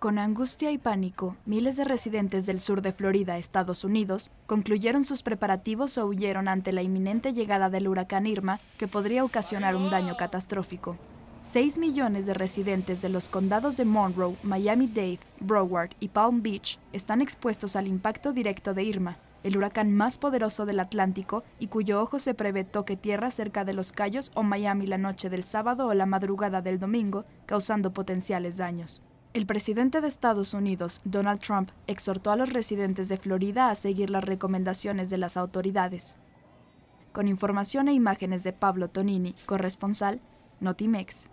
Con angustia y pánico, miles de residentes del sur de Florida, Estados Unidos, concluyeron sus preparativos o huyeron ante la inminente llegada del huracán Irma, que podría ocasionar un daño catastrófico. Seis millones de residentes de los condados de Monroe, Miami-Dade, Broward y Palm Beach están expuestos al impacto directo de Irma, el huracán más poderoso del Atlántico y cuyo ojo se prevé toque tierra cerca de Los Cayos o Miami la noche del sábado o la madrugada del domingo, causando potenciales daños. El presidente de Estados Unidos, Donald Trump, exhortó a los residentes de Florida a seguir las recomendaciones de las autoridades. Con información e imágenes de Pablo Tonini, corresponsal, Notimex.